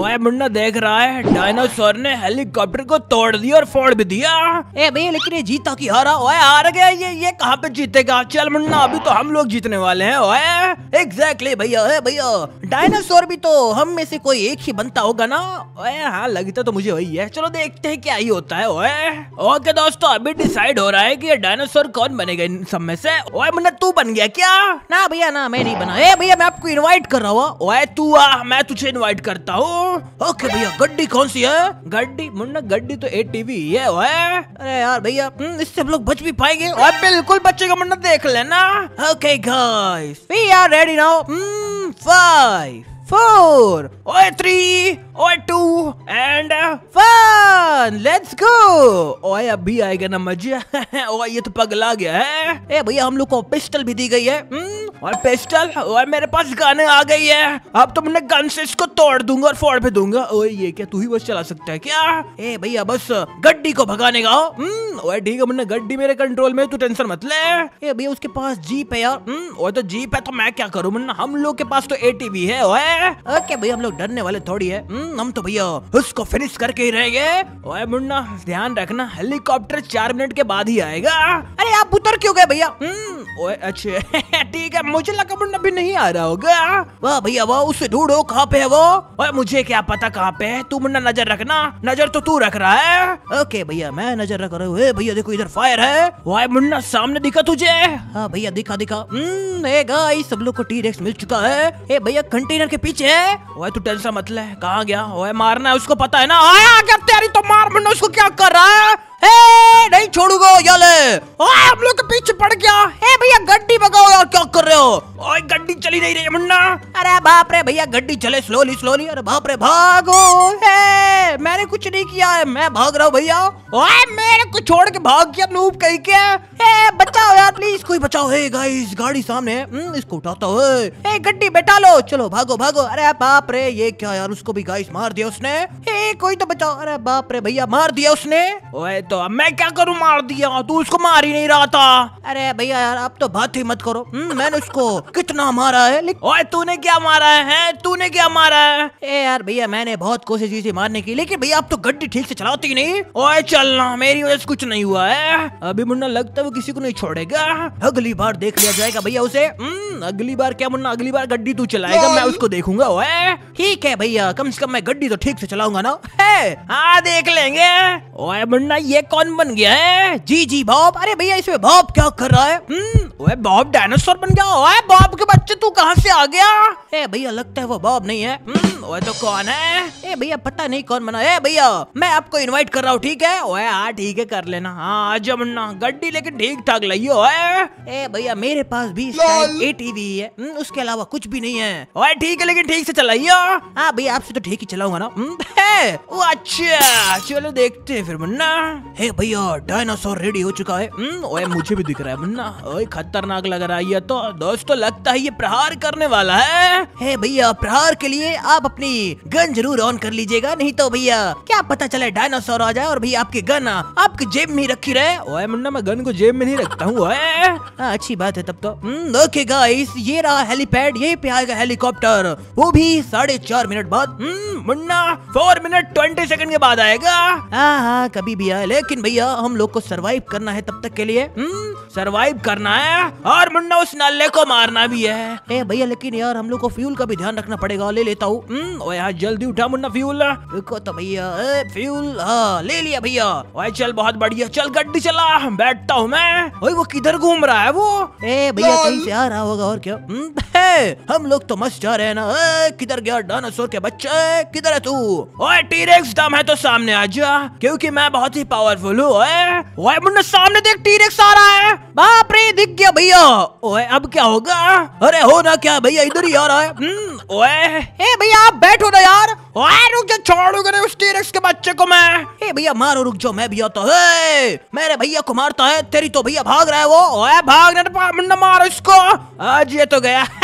ओए मुन्ना देख रहा है डायनासोर ने हेलीकॉप्टर को तोड़ दिया और फोड़ भी दिया ए भैया लेकिन ये जीता की हारा ओए हार गया ये ये कहाँ पे जीतेगा चल मुन्ना अभी तो हम लोग जीतने वाले हैं ओए एग्जैक्टली भैया है भैया डायनासोर भी तो हम में से कोई एक ही बनता होगा ना ओए हाँ लगता तो, तो मुझे वही है चलो देखते है क्या ही होता है ओए ओके दोस्तों अभी डिसाइड हो रहा है की डायनासोर कौन बनेगा इन सब में से ओए मुन्ना तू बन गया क्या ना भैया ना मैं नहीं बना ए भैया मैं आपको इन्वाइट कर रहा हूँ ओए तू आ मैं तुझे इन्वाइट करता हूँ ओके भैया गड्डी कौन सी है गड्डी मुन्ना गड्डी तो ए टीवी है अरे यार भैया हम्म, इससे हम लोग बच भी पाएंगे और बिल्कुल बच्चे का मुन्ना देख लेना okay guys we are ready now five four ओए थ्री ओए two and one let's go ओए अभी आएगा ना मजा ओए ये तो पगला गया है ए भैया हम लोग को पिस्टल भी दी गई है हम्म, और पिस्टल और मेरे पास गन आ गई है अब तो मैंने गन से इसको तोड़ दूंगा और फोड़ पे दूंगा और ये क्या तू ही बस चला सकता है क्या ए भैया बस गड्डी को भगाने का हम्म, ओए ठीक है मैंने गड्डी मेरे कंट्रोल में तू टेंशन मत ले ए भैया उसके पास जीप है यार और हम्म, तो जीप है तो मैं क्या करूँ मुन्ना हम लोग के पास तो एटीवी है ओए ओके भैया हम लोग डरने वाले थोड़ी है हम्म, हम तो भैया उसको फिनिश करके ही रहेंगे ओए मुन्ना ध्यान रखना हेलीकॉप्टर चार मिनट के बाद ही आएगा अरे आप उतर क्यों गए भैया ओए अच्छे ठीक है मुझे लगा मुन्ना भी नहीं आ रहा होगा वाह भैया वाह उसे ढूंढो कहाँ पे है वो ओए मुझे क्या पता कहाँ पे है तू मुन्ना नजर रखना नजर तो तू रख रहा है ओके भैया मैं नजर रख रहा हूँ भैया देखो इधर फायर है वाह मुन्ना सामने दिखा तुझे हाँ भैया दिखा दिखा गाइस हम्म, सब लोग को टी रेक्स मिल चुका है ए भैया कंटेनर के पीछे है ओए तू टेंशन मत ले कहाँ गया ओए मारना है उसको पता है ना आया क्या तैयारी तो मार मुन्ना उसको क्या कर रहा है ए, नहीं छोड़ूगा आप हम लोग के तो पीछे पड़ गया हे भैया गड्डी भगाओ यार क्या कर रहे हो ओए गड्डी चली नहीं रही है मुन्ना अरे बाप रे भैया गड्डी चले स्लोली स्लोली अरे बाप रे भागो ए मैंने कुछ नहीं किया है मैं भाग रहा हूँ भैया ओए मेरे को छोड़ के भाग गया नूब कह के ए बचाओ यार प्लीज कोई बचाओ हे गाइस गाड़ी सामने हम्म, इसको उठाता है ए गड्डी बैठा लो चलो भागो भागो अरे बाप रे ये क्या यार उसको भी गाइस मार दिया उसने ए कोई तो बचाओ अरे बाप रे भैया मार दिया उसने ओए तो मैं क्या करूँ मार दिया तू उसको मार ही नहीं रहा था अरे भैया यार आप तो बात ही मत करो हम्म, मैंने उसको कितना मारा है लेकिन ओए तूने क्या मारा है तूने क्या मारा है ए यार भैया मैंने बहुत कोशिश की थी मारने की लेकिन भैया आप तो गड्डी ठीक से चलाती नहीं ओए चलना मेरी वजह से कुछ नहीं हुआ है अभी मुन्ना लगता है वो किसी को नहीं छोड़ेगा अगली बार देख लिया जाएगा भैया उसे हम्म, अगली बार क्या मुन्ना अगली बार गड्डी तू चलाएगा मैं उसको देखूंगा ओए ठीक है भैया कम से कम मैं गड्डी तो ठीक से चलाऊंगा ना हाँ देख लेंगे ओए मुन्ना ये कौन बन गया है जी जी बॉब अरे भैया इसमें बाप क्या कर रहा है हम्म ओए बॉब डायनासोर बन गया ओए बॉब के बच्चे तू कहाँ से आ गया ए भैया लगता है वो बॉब नहीं है हम्म, ओए तो कौन है ए भैया पता नहीं कौन बना ए भैया मैं आपको इनवाइट कर रहा हूँ ठीक है ओए हाँ ठीक है कर लेना हाँ आज मुन्ना गड्डी लेकिन ठीक ठाक लाइयो ए भैया मेरे पास भी ए टीवी है हम्म, उसके अलावा कुछ भी नहीं है ओए ठीक है लेकिन ठीक से चलाइयो हाँ भैया आपसे तो ठीक ही चलाऊंगा ना वो हम्म, अच्छा चलो देखते हैं फिर मुन्ना हे भैया डायनासोर रेडी हो चुका है ओए मुझे भी दिख रहा है मुन्ना ओए खत खतरनाक लग रहा है तो दोस्तों लगता है ये प्रहार करने वाला है हे भैया प्रहार के लिए आप अपनी गन जरूर ऑन कर लीजिएगा नहीं तो भैया क्या पता चले डायनासोर आ जाए और भैया आपकी गन आपकी जेब में ही रखी रहे ओए मुन्ना मैं गन को जेब में नहीं रखता हूँ हाँ, अच्छी बात है तब तो ओके हम्म, गाइस ये रहा हेलीपैड ये पे आएगा हेलीकॉप्टर वो भी साढ़े चार मिनट बाद हम्म, Munna four minute twenty second के बाद आएगा हाँ हाँ कभी भी आए लेकिन भैया हम लोग को सरवाइव करना है तब तक के लिए हम्म, सरवाइव करना है और मुन्ना उस नल्ले को मारना भी है ए भैया लेकिन यार हम लोग को फ्यूल का भी ध्यान रखना पड़ेगा ले लेता हूँ हम्म, यार जल्दी उठा मुन्ना फ्यूल देखो तो भैया फ्यूल हाँ ले लिया भैया वही चल बहुत बढ़िया चल गड्डी चला बैठता हूँ मैं वो किधर घूम रहा है वो ए भैया कहीं से आ रहा होगा और क्या हम्म, हम लोग तो मस्त जा रहे हैं ना किधर गया डायनासोर के बच्चे किधर है तू ओए टीरेक्स दम है तो सामने आ जा क्योंकि मैं बहुत ही पावरफुल हूँ ओए मुन्ना सामने देख टीरेक्स आ रहा है बाप रे दिख गया भैया ओए अब क्या होगा अरे हो ना क्या भैया इधर ही आ रहा है हम्म, ओए हे भैया आप बैठो ना यार ओए रुक जा छोड़ूंगा नहीं उस टीरेक्स के बच्चे को मैं हे भैया मारो रुक जाओ मैं भी आता है मेरे भैया को मारता है तेरी तो भैया भाग रहा है वो ओए भाग ना मुन्ना मारो इसको आज ये तो गया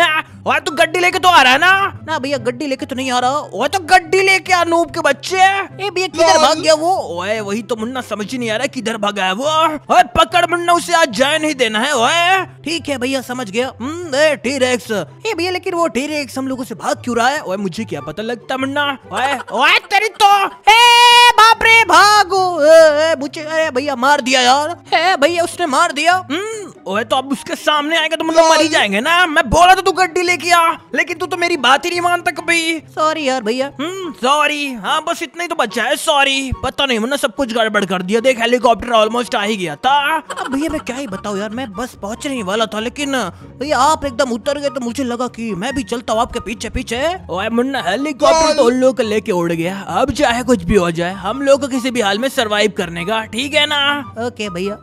और तू गड्डी लेके तो आ रहा है ना ना भैया गड्डी लेके तो नहीं आ रहा वो तो गड्डी लेके अनूप के बच्चे ए भैया किधर भाग गया वो ओए वही तो मुन्ना समझ ही नहीं आ रहा किधर भागा है वो ओए पकड़ मुन्ना उसे आज जाए नहीं देना है ओए ठीक है भैया समझ गया टीरेक्स हम्म, ए भैया लेकिन वो टीरेक्स हम लोगो ऐसी भाग क्यूँ रहा है ओए मुझे क्या पता लगता मुन्ना तेरी तो बापरे भागो मुझे अरे भैया मार दिया यार ए भैया उसने मार दिया हम्म, ओए तो अब उसके सामने आएगा तो मतलब मर ही जाएंगे ना मैं बोला तो तू गड्डी लेके आ लेकिन तू तो मेरी बात ही नहीं मानता कभी सॉरी यार भैया सॉरी हम्म, हाँ बस इतना ही तो बचा है सॉरी पता नहीं मैंने सब कुछ गड़बड़ कर दिया देख हेलीकॉप्टर ऑलमोस्ट आ ही गया था भैया मैं क्या ही बताऊँ यार मैं बस पहुंचने ही वाला था लेकिन भैया आप एकदम उतर गए तो मुझे लगा की मैं भी चलता हूँ आपके पीछे पीछे मुन्ना हेलीकॉप्टर तो उन लोग को लेके उड़ गया अब चाहे कुछ भी हो जाए हम लोग को किसी भी हाल में सर्वाइव करने का ठीक है ना ओके भैया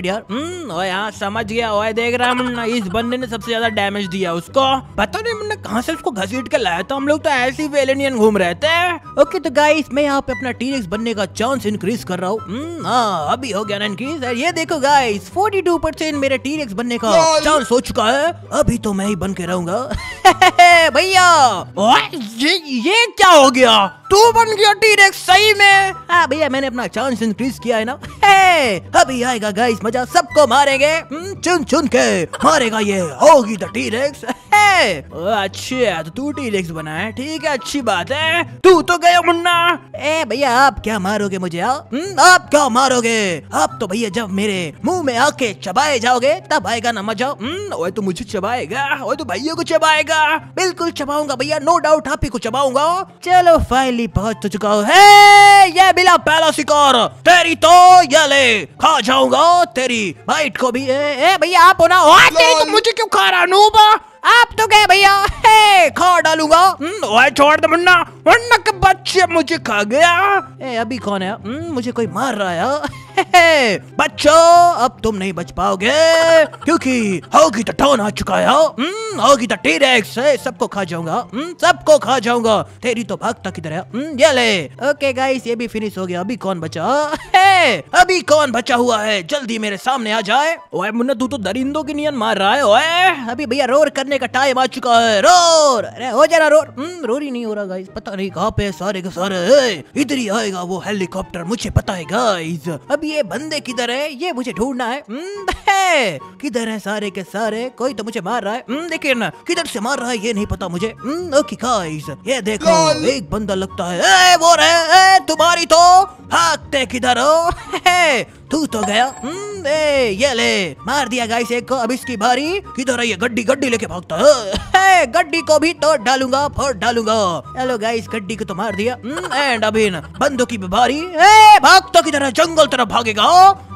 यार hmm, समझ गया ओए देख रहा है मुन्ना इस बंदे ने सबसे ज्यादा डैमेज दिया उसको पता नहीं मुन्ना कहाँ से उसको घसीट के लाया था हम लोग तो ऐसे ही वेलेनियन घूम रहे थे ओके तो गाइस मैं यहाँ पे अपना टीरेक्स बनने का चांस इंक्रीज कर रहा हूँ हम्म, हाँ, अभी हो गया ना इंक्रीज ये देखो गाइस 42 परसेंट मेरे टीरेक्स बनने का चांस हो चुका है अभी तो मैं ही बन के रहूंगा भैया ये, ये क्या हो गया तू बन गया टीरेक्स सही में हाँ भैया मैंने अपना चांस इंक्रीज किया है ना अभी आएगा गाइस मजा सबको मारेंगे हम्म। चुन चुन के मारेगा ये होगी द टी रेक्स अच्छा तो तू टी रेक्स बना है ठीक है अच्छी बात है तू तो गया मुन्ना ए भैया आप क्या मारोगे मुझे आ? हाँ? हम्म, आप क्या मारोगे आप तो भैया जब मेरे मुंह में आके चबाए जाओगे तब आएगा ना मजा हम्म, ओए तू तो मुझे चबाएगा ओए तू तो भैया को चबाएगा बिल्कुल चबाऊंगा भैया नो डाउट आप ही को चबाऊंगा चलो फाइनली पहुंच तो चुका हूँ ये मिला पहला शिकार तेरी तो ये ले खा जाऊंगा तेरी बाइट को भी है ए भैया आप हो ना तो मुझे क्यों खा रहा नूबा आप तो गए भैया खा डालूंगा ओए छोड़ दे मुन्ना मुन्ना के बच्चे मुझे खा गया ए अभी कौन है न, हम्म, मुझे कोई मार रहा है हाँ? बच्चो अब तुम नहीं बच पाओगे क्योंकि होगी तो टोन आ चुका है हाँ? हम्म, होगी तो टी रेक्स है सबको खा जाऊंगा हम्म, सबको खा जाऊंगा तेरी तो भक्ता किधर है ये ले ओके गाइस ये भी फिनिश हो गया अभी कौन बचा है हाँ? अभी कौन बचा हुआ है जल्दी मेरे सामने आ जाए ओए मुन्ना तू तो दरिंदों की नियन मार रहा है ओए अभी भैया रोर करने का टाइम आ चुका है रोर अरे हो जाना रोर कमजोर ही नहीं हो रहा गाइस पता नहीं कहाँ पे सारे का सारे इधर ही आएगा वो हेलीकॉप्टर मुझे पता है गाइस अब ये बंदे किधर है ये मुझे ढूंढना है हम्म, किधर है सारे के सारे कोई तो मुझे मार रहा है हम्म, देखिए ना किधर से मार रहा है ये नहीं पता मुझे ओके हम्म, गाइस ये देखो एक बंदा लगता है ए, वो रहे, ए, तुम्हारी तो हाथ किधर हो तू तो गया हम्म, ए, ये ले मार दिया गाइस एक को अब इसकी बारी किधर है ये गड्डी गड्डी लेके भागता है गड्डी को भी तोड़ डालूंगा फोड़ डालूंगा हेलो गाइस गड्डी को तो मार दिया हम्म, एंड अभी बंदूक की बारी ए, भागता तो किधर है जंगल तरफ भागेगा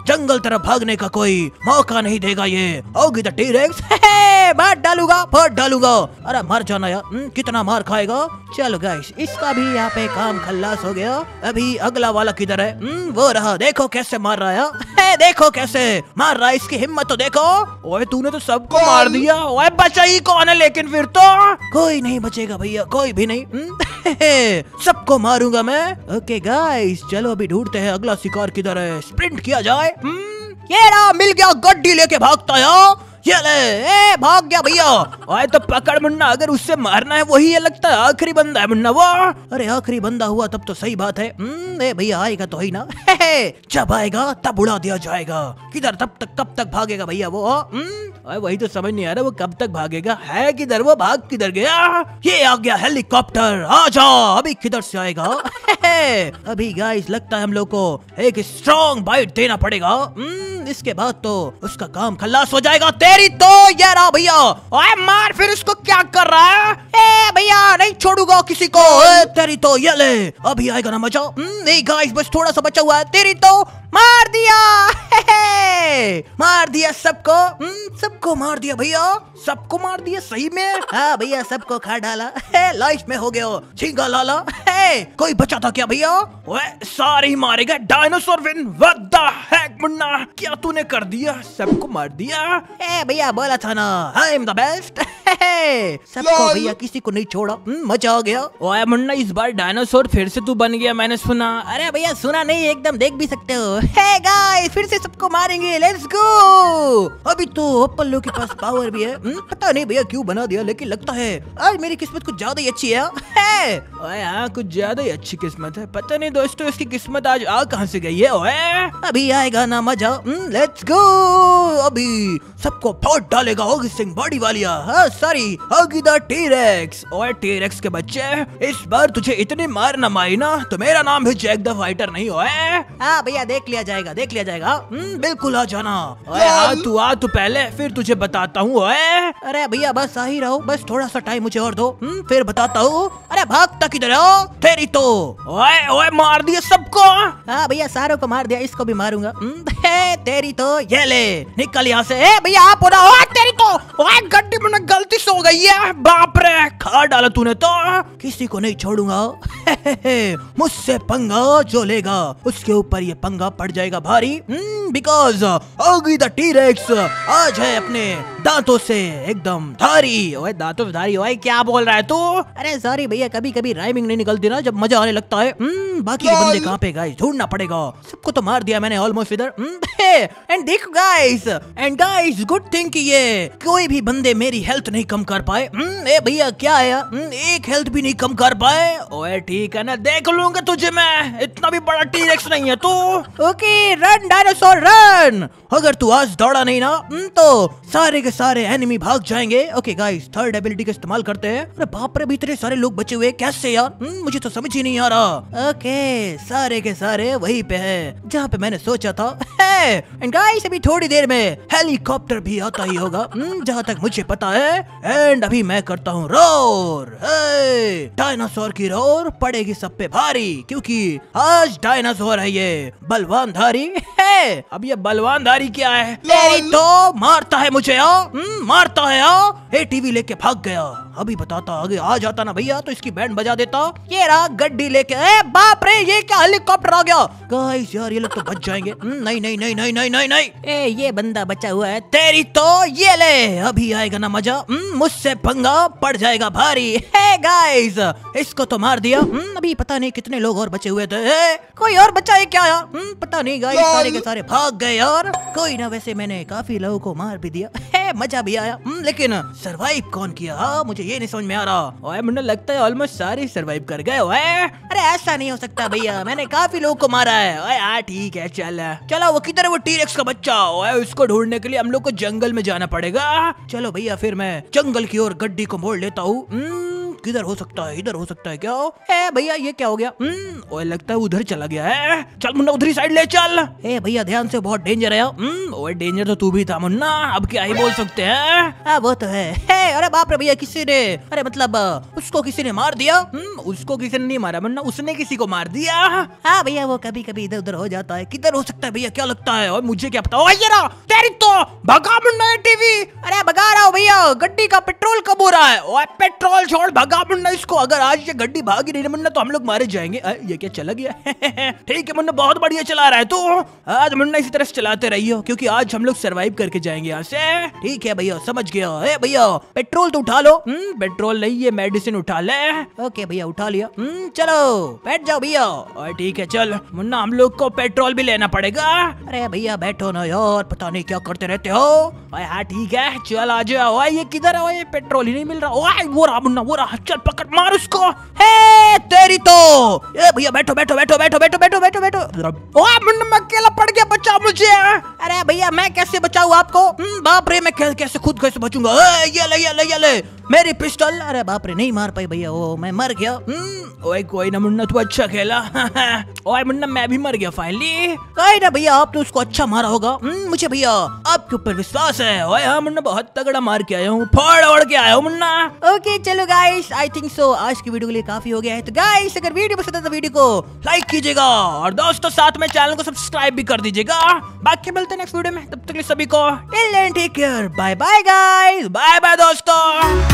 जंगल तरफ भागने का कोई मौका नहीं देगा ये होगी द टीरेक्स मार डालूगा फोड़ डालूगा अरे मर जाना यार हम्म, कितना मार खाएगा चलो गाइस इसका भी यहाँ पे काम खल्लास हो गया अभी अगला वाला किधर है न, हम्म, वो रहा देखो कैसे मार रहा है हाँ। देखो कैसे मार रहा है इसकी हिम्मत तो देखो ओए तूने तो सबको मार दिया ओए बचा ही कौन है लेकिन फिर तो कोई नहीं बचेगा भैया कोई भी नहीं हम्म, सबको मारूंगा मैं ओके गाइस चलो अभी ढूंढते हैं अगला शिकार किधर है स्प्रिंट किया जाए हम्म, ये रहा मिल गया गड्डी लेके भागता है हाँ। चले ए भाग गया भैया आए तो पकड़ मुन्ना अगर उससे मारना है वही लगता है आखिरी बंदा है मुन्ना वो अरे आखिरी बंदा हुआ तब तो सही बात है हम्म, भैया आएगा तो ही ना हे हे, जब आएगा तब उड़ा दिया जाएगा किधर तब तक कब तक भागेगा भैया वो अरे हाँ? हम्म, वही तो समझ नहीं आ रहा वो कब तक भागेगा है किधर वो भाग किधर गया ये आ गया हेलीकॉप्टर आ जाओ अभी किधर से आएगा अभी गाइस लगता है हम लोग को एक स्ट्रॉन्ग बाइट देना पड़ेगा हम्म, इसके बाद तो उसका काम खल्लास हो जाएगा ते मेरी दो तो यार भैया मार फिर इसको क्या छोड़ूगा किसी को तेरी तो ये ले अभी आएगा ना मजा हम्म, नहीं गाइस बस थोड़ा सा बचा हुआ है तेरी तो मार दिया हे हे। मार दिया सबको हम्म, सबको मार दिया भैया सबको मार दिया सही में हाँ भैया सबको खा डाला लाइफ में हो गया झींगा लाला हे कोई बचा था क्या भैया वे सारे ही मारे गए डायनासोर विन मुन्ना क्या तूने कर दिया सबको मार दिया भैया बोला था ना आई एम द बेस्ट सबको भैया किसी को नहीं छोड़ा हम्म, मजा आ गया ओए मुन्ना इस बार डायनासोर फिर से तू बन गया मैंने सुना अरे भैया सुना नहीं एकदम देख भी सकते हो गाइस फिर से सबको मारेंगे लेट्स गो अभी तो पल्लू के पास पावर भी है हम्म, पता नहीं भैया क्यों बना दिया लेकिन लगता है आज मेरी किस्मत कुछ ज्यादा ही अच्छी है हाँ। ओए हाँ कुछ ज्यादा ही अच्छी किस्मत है पता नहीं दोस्तों इसकी किस्मत आज आ कहाँ से गई है ओए अभी आएगा ना मजा लेट्स हम्म, गो अभी सबको फोट डालेगा होगी सिंह बॉडी वालिया सॉरी हाँ, होगी द टीरेक्स और टीरेक्स के बच्चे इस बार तुझे इतनी मार न मारी ना तो मेरा नाम भी जैक द फाइटर नहीं हो हाँ, भैया देख लिया जाएगा देख लिया जाएगा हम्म, बिल्कुल आ जाना तू आ तू पहले फिर तुझे बताता हूँ अरे भैया बस आ ही रहो बस थोड़ा सा टाइम मुझे और दो हम्म, फिर बताता हूँ अरे भागता किधर हो तेरी तो ओए ओए मार दिया सबको हाँ भैया सारों को मार दिया इसको भी मारूंगा हम्म, तेरी तो ये ले निकल यहाँ से भैया आप पूरा और तेरी ओ गड्डी में गलती सो गई है बाप रे खा डाला तूने तो किसी को नहीं छोड़ूंगा मुझसे पंगा जो लेगा उसके ऊपर ये पंगा पड़ जाएगा भारी because Oggy the T rex आज है अपने दांतों से एकदम धारी ओए दांतों से धारी ओए क्या बोल रहा है तू अरे सॉरी भैया कभी कभी राइमिंग नहीं निकलती ना जब मजा आने लगता है हम्म, बाकी ये बंदे कहाँ पे गाइस ढूंढना पड़ेगा सबको तो मार दिया मैंने ऑलमोस्ट इधर एंड हम्म, देखो guys and guys good thing ये कोई भी बंदे मेरी हेल्थ नहीं कम कर पाए हम्म, ए भैया क्या आया हम्म, एक हेल्थ भी नहीं कम कर पाए ओए ठीक है ना देख लूंगा तुझे मैं इतना भी बड़ा टीरेक्स नहीं है तू ओके रन डायनासोर रन अगर तू आज दौड़ा नहीं ना हम्म, तो सारे के सारे एनिमी भाग जाएंगे ओके गाइस थर्ड एबिलिटी का इस्तेमाल करते हैं अरे बाप रे भी इतने सारे लोग बचे हुए कैसे यार मुझे तो समझ ही नहीं आ रहा ओके सारे के सारे वही पे है जहाँ पे मैंने सोचा था एंड गाइस अभी थोड़ी देर में हेलीकॉप्टर भी आता ही होगा Hmm, जहाँ तक मुझे पता है एंड अभी मैं करता हूँ रोर डायनासोर की रोर पड़ेगी सब पे भारी क्योंकि आज डायनासोर है ये बलवान धारी है अब ये बलवान धारी क्या है मेरी तो मारता है मुझे आ, हाँ? hmm, मारता है आ, ए टीवी लेके भाग गया अभी बताता आगे आ जाता ना भैया तो इसकी बैंड बजा देता ये रहा गड्डी लेके ए बाप रे ये क्या हेलीकॉप्टर आ गया गाइस यार ये लोग तो बच जाएंगे नहीं हम्म, नहीं नहीं नहीं नहीं नहीं नहीं ए ये बंदा बचा हुआ है तेरी तो ये ले अभी आएगा ना मजा हम्म, मुझसे पंगा पड़ जाएगा भारी है गाइस इसको तो मार दिया हम्म, अभी पता नहीं कितने लोग और बचे हुए थे कोई और बचा है क्या यार पता नहीं गाइस सारे के सारे भाग गए यार कोई ना वैसे मैंने काफी लोगों को मार भी दिया मजा भी आया हम्म, लेकिन सरवाइव कौन किया हाँ, मुझे ये नहीं समझ में आ रहा ओए मुझे लगता है ऑलमोस्ट सारे सरवाइव कर गए ओए अरे ऐसा नहीं हो सकता भैया मैंने काफी लोगों को मारा है ओए हाँ, ठीक है चल चलो वो किधर वो टीरेक्स का बच्चा ओए उसको ढूंढने के लिए हम लोग को जंगल में जाना पड़ेगा चलो भैया फिर मैं जंगल की ओर गड्डी को मोड़ लेता हूँ हम्म, किधर हो सकता है इधर हो सकता है क्या ए भैया ये क्या हो गया हम्म ओए लगता है उधर चला गया है चल मुन्ना उधरी साइड ले चल ए भैया ध्यान से बहुत डेंजर है हम्म, ओए डेंजर तो तू भी था मुन्ना अब क्या ही बोल सकते हैं हाँ वो तो है हे अरे बाप रे भैया किसी ने अरे मतलब उसको किसी ने मार दिया हम्म, उसको किसी ने नहीं मारा मुन्ना उसने किसी को मार दिया हाँ भैया वो कभी कभी इधर उधर हो जाता है किधर हो सकता है भैया क्या लगता है और मुझे क्या पता जरा तेरी तो भगा मुन्ना टीवी अरे भगा रहा हूँ भैया गड्डी का पेट्रोल कब हो रहा है पेट्रोल छोड़ भगा था मुन्ना इसको अगर आज ये गड्डी भागी नहीं मुन्ना तो हम लोग मारे जाएंगे आ, ये क्या चला गया ठीक है मुन्ना बहुत बढ़िया चला रहा है तू आज मुन्ना इसी तरह से चलाते रहियो क्योंकि आज हम लोग सरवाइव करके जाएंगे यहाँ से ठीक है भैया समझ गया है भैया पेट्रोल तो उठा लो पेट्रोल हम्म, नहीं है मेडिसिन उठा ले ओके भैया उठा लिया हम्म, चलो बैठ जाओ भैया ठीक है चल मुन्ना हम लोग को पेट्रोल भी लेना पड़ेगा अरे भैया बैठो ना यार पता नहीं क्या करते रहते हो हाँ, ठीक है चल आ जाओ ये किधर है ये पेट्रोल ही नहीं मिल रहा वो रहा मुन्ना वो रहा चल पकड़ मार उसको हे तेरी तो ए भैया बैठो बैठो बैठो बैठो बैठो बैठो बैठो बैठो ओ में अकेला पड़ गया बचाओ मुझे अरे भैया मैं कैसे बचाऊं आपको हम्म, बाप रे मैं कैसे खुद कैसे बचूंगा ये ले ये ले ये ले मेरी पिस्टल अरे बाप रे नहीं मार पाई भैया ओ मैं मर गया हम्म, ओए कोई ना मुन्ना तू अच्छा खेला ओए मुन्ना मैं भी मर गया फाइनली कोई ना भैया आप तो उसको अच्छा मारा होगा हम्म, मुझे भैया आपके ऊपर विश्वास है ओए हाँ मुन्ना बहुत तगड़ा मार के आया हूँ फोड़ ओड़ के आया हूँ मुन्ना ओके चलो गाइस आई थिंक सो आज की वीडियो के लिए काफी हो गया है तो गाइस अगर वीडियो पसंद आता तो वीडियो को लाइक कीजिएगा और दोस्तों साथ में चैनल को सब्सक्राइब भी कर दीजिएगा बाकी मिलते हैं नेक्स्ट वीडियो में तब तक सभी को take care bye bye guys bye bye दोस्तों